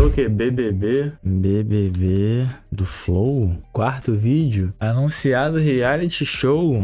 É o que? BBB? BBB do Flow? Quarto vídeo? Anunciado reality show?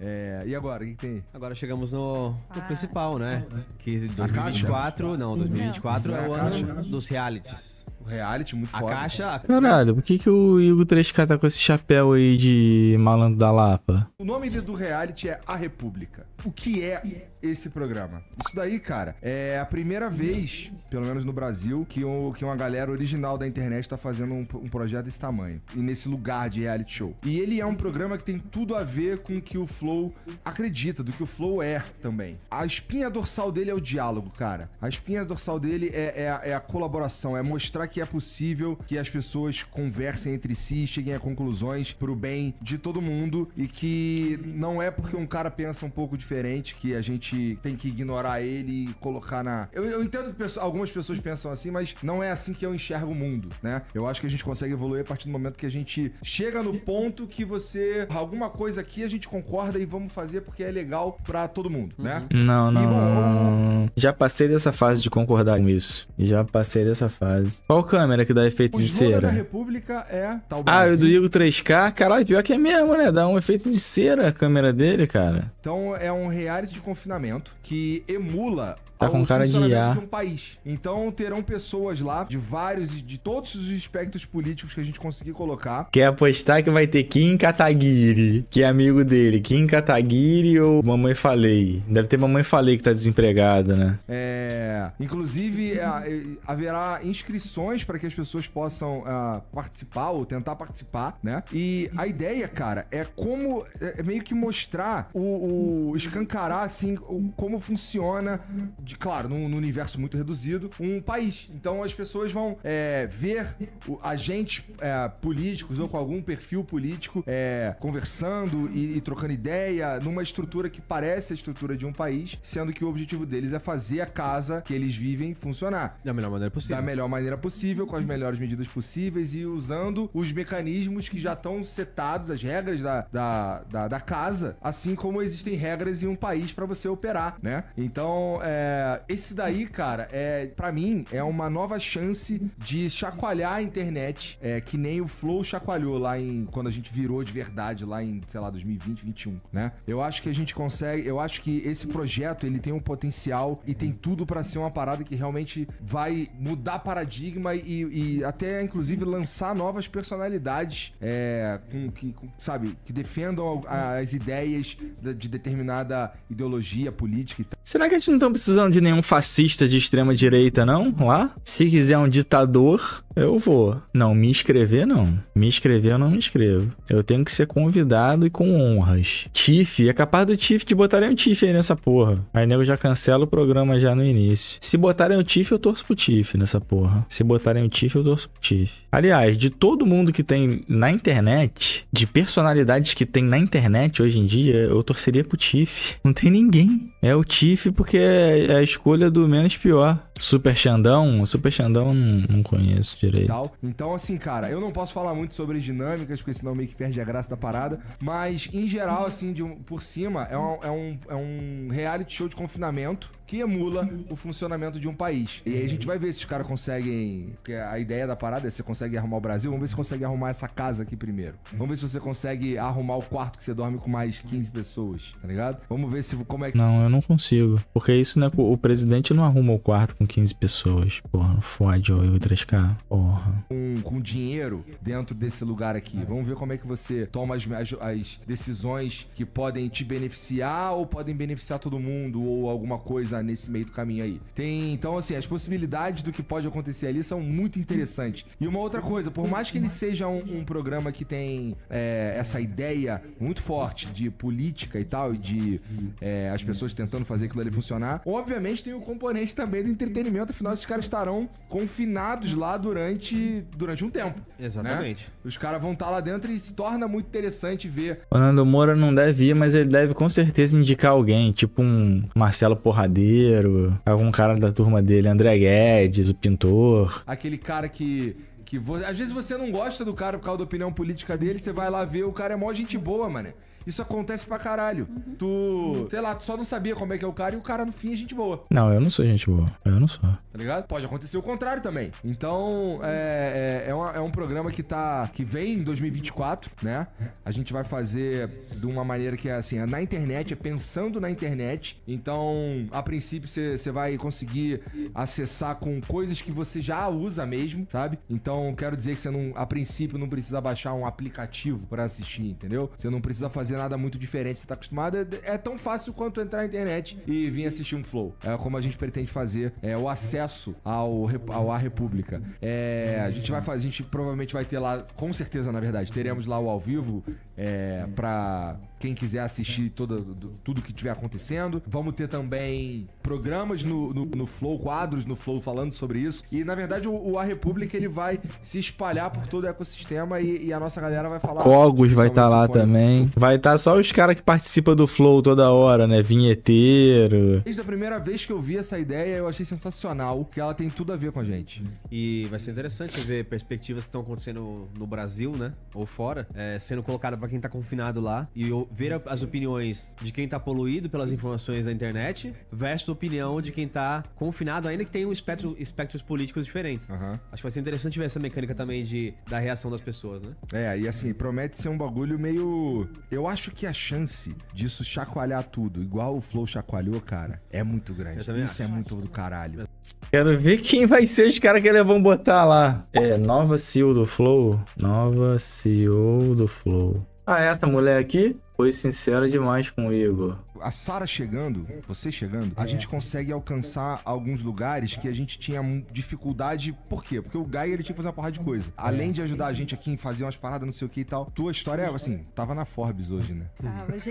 É, e agora, o que, tem? Agora chegamos no, no ah, principal, né? É. Que 2024, não, 2024 é o ano dos realities reality muito a foda. Caixa, a caixa. Caralho, por que, que o Hugo 3K tá com esse chapéu aí de malandro da Lapa? O nome do reality é A República. O que é esse programa? Isso daí, cara, é a primeira vez, pelo menos no Brasil, que, um que uma galera original da internet tá fazendo um, um projeto desse tamanho. E nesse lugar de reality show. E ele é um programa que tem tudo a ver com o que o Flow acredita, do que o Flow é também. A espinha dorsal dele é o diálogo, cara. A espinha dorsal dele é, é, é a colaboração, é mostrar que que é possível que as pessoas conversem entre si, cheguem a conclusões pro bem de todo mundo e que não é porque um cara pensa um pouco diferente que a gente tem que ignorar ele e colocar na. Eu, eu entendo que algumas pessoas pensam assim, mas não é assim que eu enxergo o mundo, né? Eu acho que a gente consegue evoluir a partir do momento que a gente chega no ponto que você. Alguma coisa aqui a gente concorda e vamos fazer porque é legal para todo mundo, né? Uhum. Não, não, e, bom, não. Já passei dessa fase de concordar com isso. Já passei dessa fase. Qual câmera que dá efeito o de cera? da República é... ah, o do Igor 3K? Caralho, pior que é mesmo, né? Dá um efeito de cera a câmera dele, cara. Então é um reality de confinamento que emula Tá com então, cara de A. De um país. Então terão pessoas lá de vários, de todos os espectros políticos que a gente conseguir colocar. Quer apostar que vai ter Kim Kataguiri, que é amigo dele. Kim Kataguiri ou Mamãe Falei? Deve ter Mamãe Falei que tá desempregada, né? É. Inclusive, é, é, haverá inscrições para que as pessoas possam é, participar ou tentar participar, né? E a ideia, cara, é como. É meio que mostrar o. o escancarar, assim, o, como funciona. De de, claro, num, num, universo muito reduzido, um país. Então as pessoas vão é, ver o, agentes é, políticos ou com algum perfil político é, conversando e, e, trocando ideia numa estrutura que parece a estrutura de um país, sendo que o objetivo deles é fazer a casa que eles vivem funcionar. Da melhor maneira possível. Da melhor maneira possível, com as melhores medidas possíveis e usando os mecanismos que já estão setados, as regras da, da, da, da casa, assim como existem regras em um país para você operar, né? Então, é, é, esse daí, cara, é para mim é uma nova chance de chacoalhar a internet, é, que nem o Flow chacoalhou lá em quando a gente virou de verdade lá em, sei lá, 2020, 21, né? Eu acho que a gente consegue, eu acho que esse projeto ele tem um potencial e tem tudo para ser uma parada que realmente vai mudar paradigma e, e até inclusive lançar novas personalidades é, com, que, com, sabe, que defendam as ideias de, de determinada ideologia política e Será que a gente não tá precisando de nenhum fascista de extrema direita, não? Lá? Se quiser um ditador, eu vou. Não, me inscrever não. Me inscrever eu não me inscrevo. Eu tenho que ser convidado e com honras. Tiff, é capaz do Tiff de botarem o Tiff aí nessa porra. Aí nego já cancela o programa já no início. Se botarem o Tiff, eu torço pro Tiff nessa porra. Se botarem o Tiff, eu torço pro Tiff. Aliás, de todo mundo que tem na internet, de personalidades que tem na internet hoje em dia, eu torceria pro Tiff. Não tem ninguém. É o Tiff porque é a escolha do menos pior. Super Xandão? Super Xandão não conheço direito. Tal. Então, assim, cara, eu não posso falar muito sobre as dinâmicas, porque senão meio que perde a graça da parada. Mas, em geral, assim, de um, por cima, é um, é, um, é um reality show de confinamento que emula o funcionamento de um país. E aí a gente vai ver se os caras conseguem. Porque a ideia da parada é se você consegue arrumar o Brasil. Vamos ver se consegue arrumar essa casa aqui primeiro. Vamos ver se você consegue arrumar o quarto que você dorme com mais 15 pessoas, tá ligado? Vamos ver se como é que. Não, eu não consigo. Porque isso, né? O presidente não arruma o quarto com com 15 pessoas. Porra, fode, ou eu 3K. Porra. Um, com dinheiro dentro desse lugar aqui. É. Vamos ver como é que você toma as, as, as decisões que podem te beneficiar ou podem beneficiar todo mundo ou alguma coisa nesse meio do caminho aí. Tem, então, assim, as possibilidades do que pode acontecer ali são muito interessantes. E uma outra coisa, por mais que ele seja um, um programa que tem é, essa ideia muito forte de política e tal, e de é, as pessoas tentando fazer aquilo ali funcionar, obviamente tem o componente também do entretenimento entretenimento, afinal esses caras estarão confinados lá durante, durante um tempo. Né? Exatamente. Né? Os caras vão estar tá lá dentro e se torna muito interessante ver. O Nando Moura não deve ir, mas ele deve com certeza indicar alguém, tipo um Marcelo Porradeiro, algum cara da turma dele, André Guedes, o pintor. Aquele cara que que às vezes você não gosta do cara por causa da opinião política dele, você vai lá ver, o cara é mó gente boa, mano. Isso acontece pra caralho. Uhum. Tu, uhum. sei lá, tu só não sabia como é que é o cara e o cara no fim é gente boa. Não, eu não sou gente boa. Eu não sou. Tá ligado? Pode acontecer o contrário também. Então, é, é, é, uma, é um programa que tá. que vem em 2024, né? A gente vai fazer de uma maneira que é assim, é na internet, é pensando na internet. Então, a princípio, você vai conseguir acessar com coisas que você já usa mesmo, sabe? Então, quero dizer que você não, a princípio, não precisa baixar um aplicativo para assistir, entendeu? Você não precisa fazer fazer nada muito diferente, você tá acostumado, é, é tão fácil quanto entrar na internet e vir assistir um Flow. É como a gente pretende fazer é, o acesso ao, ao A República. É, a gente vai fazer, a gente provavelmente vai ter lá, com certeza, na verdade, teremos lá o ao vivo é, para quem quiser assistir toda, tudo que tiver acontecendo. Vamos ter também programas no, no, no, Flow, quadros no Flow falando sobre isso. E, na verdade, o, o A República ele vai se espalhar por todo o ecossistema e, e a nossa galera vai falar. Cogos vai estar tá lá também. Vai comentar tá só os caras que participam do Flow toda hora, né? Vinheteiro. Desde a primeira vez que eu vi essa ideia, eu achei sensacional, que ela tem tudo a ver com a gente. E vai ser interessante ver perspectivas que estão acontecendo no Brasil, né? Ou fora, é, sendo colocada para quem tá confinado lá e ver as opiniões de quem tá poluído pelas informações da internet versus a opinião de quem tá confinado, ainda que tenha um espectro, espectros políticos diferentes. Uhum. Acho que vai ser interessante ver essa mecânica também de, da reação das pessoas, né? É, e assim, promete ser um bagulho meio. Eu acho acho que a chance disso chacoalhar tudo, igual o Flow chacoalhou, cara, é muito grande. Isso é acho. é muito do caralho. Quero ver quem vai ser os caras que eles vão botar lá. É, nova CEO do Flow? Nova CEO do Flow. Ah, essa mulher aqui foi sincera demais com o Igor a Sara chegando, você chegando, a gente consegue alcançar alguns lugares que a gente tinha dificuldade. Por quê? Porque o Guy ele tinha que fazer uma porrada de coisa. É. Além de ajudar a gente aqui em fazer umas paradas, não sei o que e tal. Tua história, é assim, tava na Forbes hoje, né?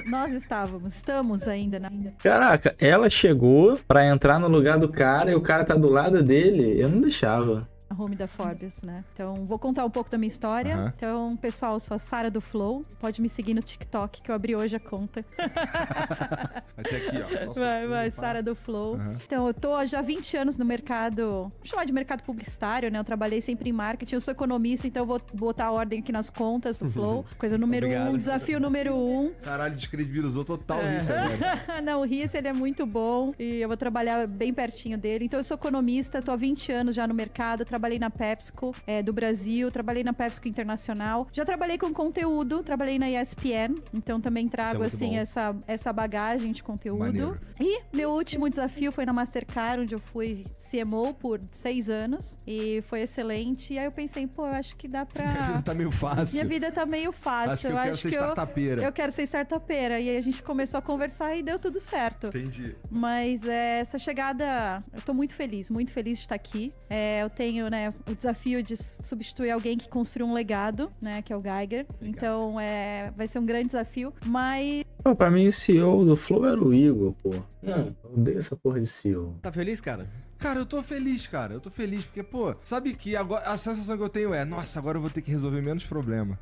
nós estávamos, estamos ainda na. Caraca, ela chegou pra entrar no lugar do cara e o cara tá do lado dele. Eu não deixava home da Forbes, né? Então, vou contar um pouco da minha história. Então, pessoal, sou a Sara do Flow. Pode me seguir no TikTok, que eu abri hoje a conta. Até aqui, ó. Só vai, vai, Sara do Flow. Então, eu tô já há 20 anos no mercado, vamos chamar de mercado publicitário, né? Eu trabalhei sempre em marketing, eu sou economista, então eu vou botar a ordem aqui nas contas do Flow. Coisa número Obrigado. um, desafio número um. Caralho, descredibilizou total é. agora. Não, o Riz, ele é muito bom e eu vou trabalhar bem pertinho dele. Então, eu sou economista, tô há 20 anos já no mercado, trabalho trabalhei na PepsiCo é, do Brasil, trabalhei na PepsiCo Internacional, já trabalhei com conteúdo, trabalhei na ESPN, então também é trago é assim essa, essa bagagem de conteúdo. Maneiro. E meu último desafio foi na Mastercard, onde eu fui CMO por seis anos e foi excelente. E aí eu pensei, pô, eu acho que dá pra. Minha vida tá meio fácil. Minha vida tá meio fácil. Acho que eu, eu quero acho ser que startupeira. Eu, eu quero ser startupeira. E aí a gente começou a conversar e deu tudo certo. Entendi. Mas é, essa chegada, eu tô muito feliz, muito feliz de estar aqui. É, eu tenho tenho, né, o desafio de substituir alguém que construiu um legado, né, que é o Geiger. Legal. Então, é, vai ser um grande desafio, mas Pô, pra mim o CEO do Flow era o Igor, pô. Hum. Eu odeio essa porra de CEO. Tá feliz, cara? Cara, eu tô feliz, cara. Eu tô feliz porque, pô, sabe que agora a sensação que eu tenho é, nossa, agora eu vou ter que resolver menos problema.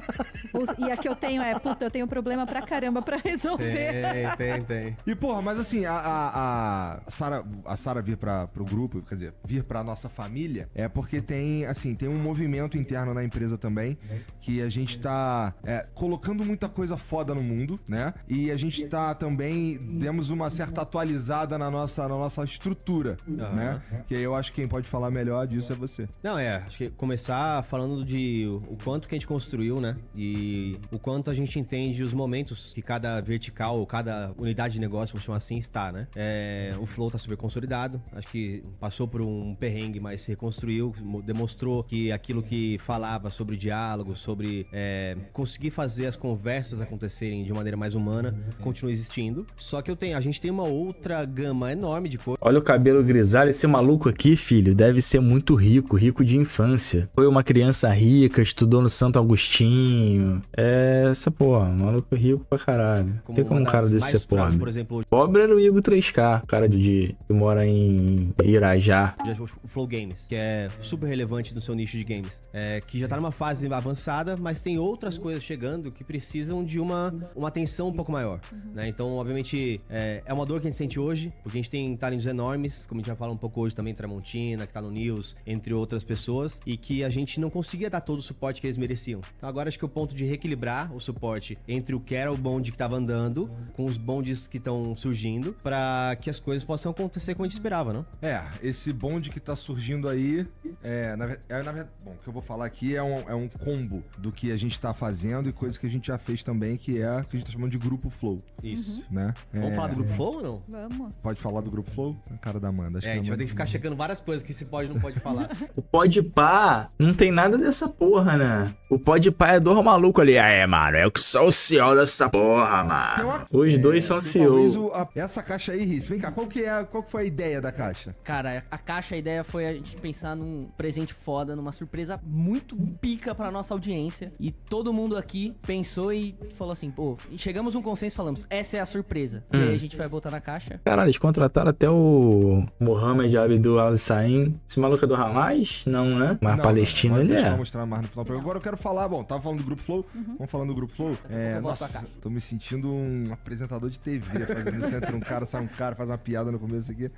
e a que eu tenho é, puta, eu tenho problema pra caramba pra resolver. Tem, tem, tem. E, porra, mas assim, a, a, a Sara a Sara vir pra, pro grupo, quer dizer, vir pra nossa família, é porque tem, assim, tem um movimento interno na empresa também, que a gente tá é, colocando muita coisa foda no mundo, né? E a gente tá também, demos uma certa atualizada na nossa, na nossa estrutura cultura, uhum. né? Que eu acho que quem pode falar melhor disso é você. Não, é, acho que começar falando de o quanto que a gente construiu, né? E o quanto a gente entende os momentos que cada vertical ou cada unidade de negócio, vamos chamar assim, está, né? É, o Flow tá super consolidado, acho que passou por um perrengue, mas se reconstruiu, demonstrou que aquilo que falava sobre diálogo, sobre é, conseguir fazer as conversas acontecerem de maneira mais humana, continua existindo. Só que eu tenho, a gente tem uma outra gama enorme de coisas. Olha o cabelo Pedro Grisalho, esse maluco aqui, filho, deve ser muito rico, rico de infância. Foi uma criança rica, estudou no Santo Agostinho. É, essa porra, maluco rico pra caralho. Como Tem como um é cara desse ser pobre? Né? Por exemplo, pobre era o Igor 3K, o cara de, que mora em Irajá. Já jogou Flow Games, que é super relevante no seu nicho de games. É, que já tá numa fase avançada, mas tem outras coisas chegando que precisam de uma, uma atenção um pouco maior. Né? Então, obviamente, é, é uma dor que a gente sente hoje, porque a gente tem talentos enormes, como a gente vai falar um pouco hoje também, Tramontina, que tá no News, entre outras pessoas, e que a gente não conseguia dar todo o suporte que eles mereciam. Então agora acho que o ponto de reequilibrar o suporte entre o que era o bonde que tava andando, com os bondes que estão surgindo, para que as coisas possam acontecer como a gente esperava, não? É, esse bonde que tá surgindo aí, é, na, é, na bom, o que eu vou falar aqui é um, é um combo do que a gente tá fazendo e coisa que a gente já fez também, que é que a gente tá chamando de Grupo Flow. Isso. Né? Vamos é, falar do Grupo Flow ou não? Vamos. Pode falar do Grupo Flow? Cara da Amanda. Acho é, a gente vai ter que ficar checando várias coisas que se pode não pode falar. o pode pá não tem nada dessa porra, né? O pode pá é do maluco ali. Ah, é, mano, é o que sou o CEO dessa porra, mano. Os é, dois são CEO. A... Essa caixa aí, Riz, vem cá, qual que, é a... qual que foi a ideia da caixa? Cara, a caixa, a ideia foi a gente pensar num presente foda, numa surpresa muito pica pra nossa audiência. E todo mundo aqui pensou e falou assim, pô, chegamos a um consenso e falamos, essa é a surpresa. Hum. E aí hum. a gente vai botar na caixa. Caralho, eles contrataram até o Mohamed Abdul Al-Saim. Esse maluco é do Hamas? Não, né? Mas não, palestino ele é. mostrar mais no final. Agora eu quero falar, bom, tava falando do Grupo Flow. Uhum. Vamos falando do Grupo Flow. É, nossa, tô me sentindo um apresentador de TV. Fazendo isso, entra um cara, sai um cara, faz uma piada no começo aqui.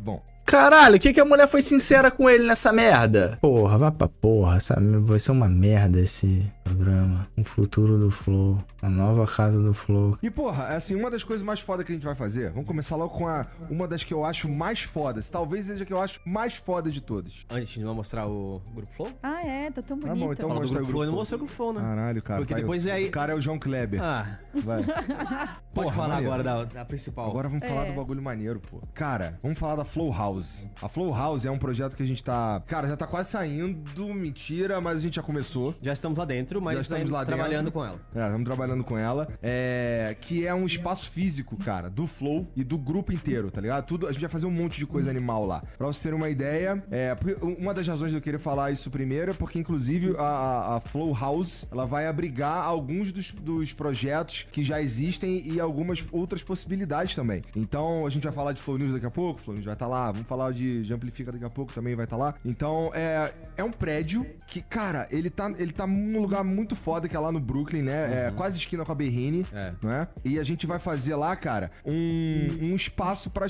Bom, Caralho, o que, que a mulher foi sincera com ele nessa merda? Porra, vá pra porra, sabe? Vai ser uma merda esse programa. O futuro do Flow. A nova casa do Flow. E porra, é assim, uma das coisas mais foda que a gente vai fazer, vamos começar logo com a, uma das que eu acho mais fodas. Talvez seja a que eu acho mais foda de todas. Antes, gente vai mostrar o grupo Flow? Ah, é, tá tão bonito. Tá bom, então Fala mostra o grupo Flow. não mostrou o grupo Flow, né? Caralho, cara. Porque vai, depois é aí... O cara é o João Kleber. Ah. Vai. Pode porra, falar maneiro. agora da, da, principal. Agora vamos é. falar do bagulho maneiro, pô. Cara, vamos falar da Flow House. House. A Flow House é um projeto que a gente tá. Cara, já tá quase saindo, mentira, mas a gente já começou. Já estamos lá dentro, mas já estamos lá trabalhando dentro. com ela. É, estamos trabalhando com ela. É, que é um espaço físico, cara, do Flow e do grupo inteiro, tá ligado? Tudo, a gente vai fazer um monte de coisa animal lá. Pra você ter uma ideia, é, uma das razões de eu querer falar isso primeiro é porque, inclusive, a, a Flow House ela vai abrigar alguns dos, dos projetos que já existem e algumas outras possibilidades também. Então, a gente vai falar de Flow News daqui a pouco, Flow News vai estar tá lá, vamos falar falar de, de Amplifica daqui a pouco, também vai estar tá lá. Então, é, é um prédio que, cara, ele tá, ele tá num lugar muito foda, que é lá no Brooklyn, né? É uhum. É quase esquina com a Berrine, é. não é? E a gente vai fazer lá, cara, um, um espaço para,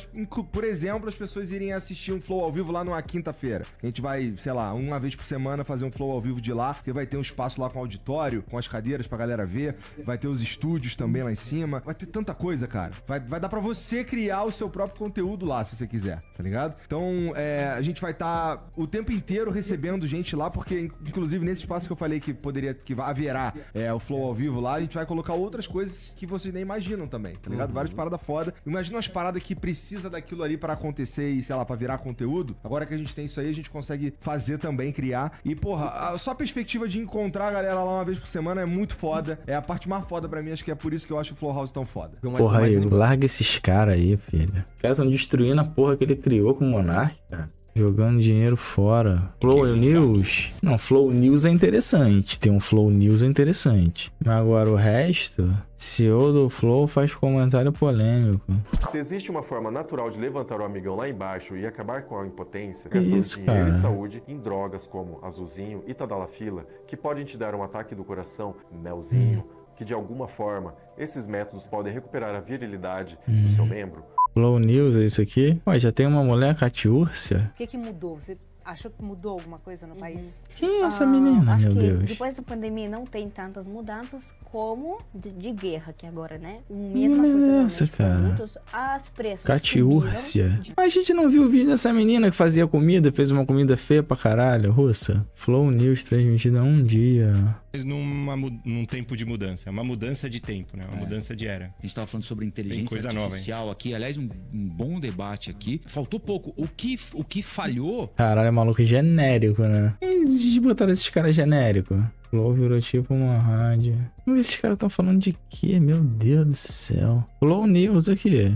por exemplo, as pessoas irem assistir um flow ao vivo lá numa quinta-feira. A gente vai, sei lá, uma vez por semana fazer um flow ao vivo de lá, porque vai ter um espaço lá com auditório, com as cadeiras pra galera ver, vai ter os estúdios também lá em cima, vai ter tanta coisa, cara. Vai, vai dar para você criar o seu próprio conteúdo lá, se você quiser, tá ligado? ligado? Então, é, a gente vai estar tá o tempo inteiro recebendo gente lá, porque, inclusive, nesse espaço que eu falei que poderia, que haverá é, o Flow ao vivo lá, a gente vai colocar outras coisas que vocês nem imaginam também, tá ligado? Uhum. Várias paradas foda. Imagina umas paradas que precisa daquilo ali para acontecer e, sei lá, pra virar conteúdo. Agora que a gente tem isso aí, a gente consegue fazer também, criar. E, porra, a, só a perspectiva de encontrar a galera lá uma vez por semana é muito foda. É a parte mais foda para mim, acho que é por isso que eu acho o Flow House tão foda. Porra, aí, então, larga esses caras aí, filho. Os caras estão tá destruindo a porra que ele criou ficou com o Monark, cara. Jogando dinheiro fora. Flow que News? Fato. Não, Flow News é interessante. Tem um Flow News é interessante. Mas agora o resto. CEO do Flow faz comentário polêmico. Se existe uma forma natural de levantar o amigão lá embaixo e acabar com a impotência, gastando dinheiro cara. e saúde em drogas como azulzinho e tadalafila, que podem te dar um ataque do coração, melzinho, hum. que de alguma forma esses métodos podem recuperar a virilidade hum. do seu membro, Low News, é isso aqui. Ué, já tem uma mulher, Catiúrcia. O que, que mudou? Você achou que mudou alguma coisa no uhum. país? Quem é essa ah, menina, meu Deus? Depois da pandemia não tem tantas mudanças como de, de guerra que agora, né? Mesma menina coisa é essa, cara? as preços Catiúrcia. Mas a gente não viu o vídeo dessa menina que fazia comida, fez uma comida feia pra caralho, russa. Flow News transmitida um dia mas numa, num tempo de mudança. É uma mudança de tempo, né? Uma é. mudança de era. A gente estava falando sobre inteligência artificial nova, aqui. Aliás, um, um, bom debate aqui. Faltou pouco. O que, o que falhou... Caralho, é maluco genérico, né? Eles botaram esses caras genéricos. Flow virou tipo uma rádio. Vamos ver se esses caras estão falando de quê? Meu Deus do céu. Flow News aqui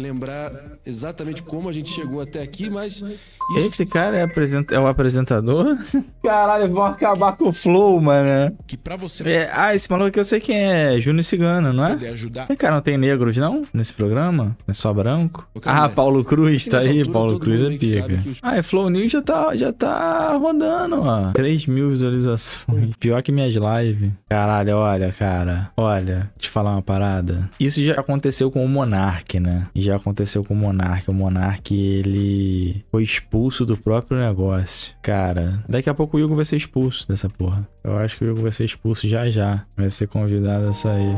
lembrar exatamente como a gente chegou até aqui, mas. Isso... Esse cara é, apresenta... é o apresentador? Caralho, vão acabar com o flow, mano. Que pra você. É... Ah, esse maluco que eu sei quem é, Júnior Cigano, não é? Poder ajudar. cara, não tem negros, não? Nesse programa? É só branco? Ah, Paulo Cruz, tá aí. Paulo Cruz é pica. Os... Ah, é Flow News já tá, já tá rodando, ó. 3 mil visualizações. Pior que minhas lives. Caralho, olha, cara. Olha, te falar uma parada. Isso já aconteceu com o Monark, né? Já já aconteceu com o Monark. O Monark, ele foi expulso do próprio negócio. Cara, daqui a pouco o Hugo vai ser expulso dessa porra. Eu acho que o Hugo vai ser expulso já já. Vai ser convidado a sair.